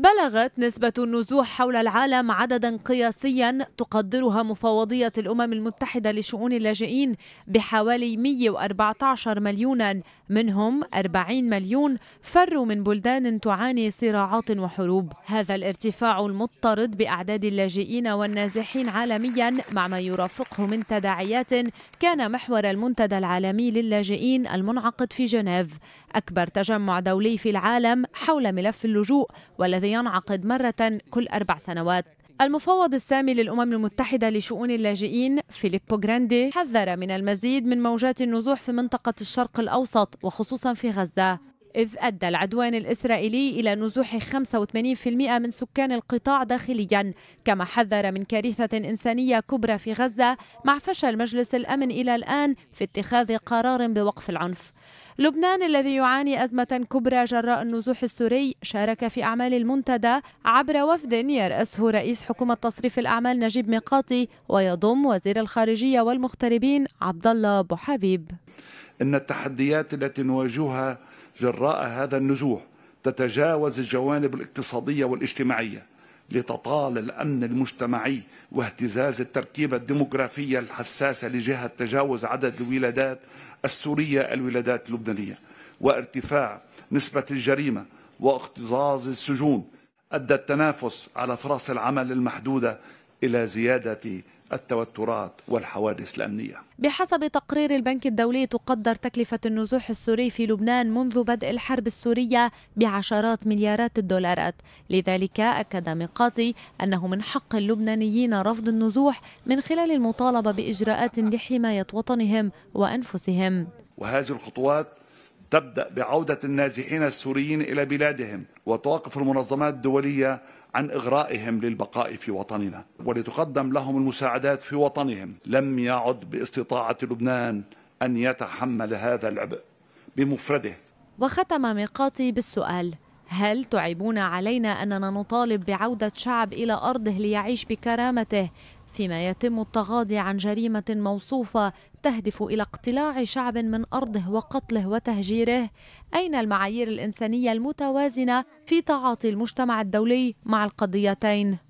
بلغت نسبة النزوح حول العالم عددا قياسيا تقدرها مفوضية الأمم المتحدة لشؤون اللاجئين بحوالي 114 مليونا منهم 40 مليون فروا من بلدان تعاني صراعات وحروب هذا الارتفاع المضطرد بأعداد اللاجئين والنازحين عالميا مع ما يرافقه من تداعيات كان محور المنتدى العالمي للاجئين المنعقد في جنيف أكبر تجمع دولي في العالم حول ملف اللجوء والذي ينعقد مرة كل أربع سنوات المفوض السامي للأمم المتحدة لشؤون اللاجئين فيليبو جراندي حذر من المزيد من موجات النزوح في منطقة الشرق الأوسط وخصوصا في غزة إذ أدى العدوان الإسرائيلي إلى نزوح 85% من سكان القطاع داخليا كما حذر من كارثة إنسانية كبرى في غزة مع فشل مجلس الأمن إلى الآن في اتخاذ قرار بوقف العنف لبنان الذي يعاني أزمة كبرى جراء النزوح السوري شارك في أعمال المنتدى عبر وفد يرأسه رئيس حكومة تصريف الأعمال نجيب ميقاتي ويضم وزير الخارجية والمغتربين عبد الله أبو حبيب إن التحديات التي نواجهها جراء هذا النزوح تتجاوز الجوانب الاقتصادية والاجتماعية لتطال الأمن المجتمعي واهتزاز التركيبة الديموغرافية الحساسة لجهة تجاوز عدد الولادات السورية الولادات اللبنانية وارتفاع نسبة الجريمة واكتظاظ السجون أدى التنافس على فرص العمل المحدودة إلى زيادة التوترات والحوادث الأمنية بحسب تقرير البنك الدولي تقدر تكلفة النزوح السوري في لبنان منذ بدء الحرب السورية بعشرات مليارات الدولارات لذلك أكد ميقاتي أنه من حق اللبنانيين رفض النزوح من خلال المطالبة بإجراءات لحماية وطنهم وأنفسهم وهذه الخطوات تبدأ بعودة النازحين السوريين إلى بلادهم وتوقف المنظمات الدولية عن إغرائهم للبقاء في وطننا ولتقدم لهم المساعدات في وطنهم لم يعد باستطاعة لبنان أن يتحمل هذا العبء بمفرده وختم ميقاتي بالسؤال هل تعيبون علينا أننا نطالب بعودة شعب إلى أرضه ليعيش بكرامته فيما يتم التغاضي عن جريمة موصوفة تهدف إلى اقتلاع شعب من أرضه وقتله وتهجيره أين المعايير الإنسانية المتوازنة في تعاطي المجتمع الدولي مع القضيتين؟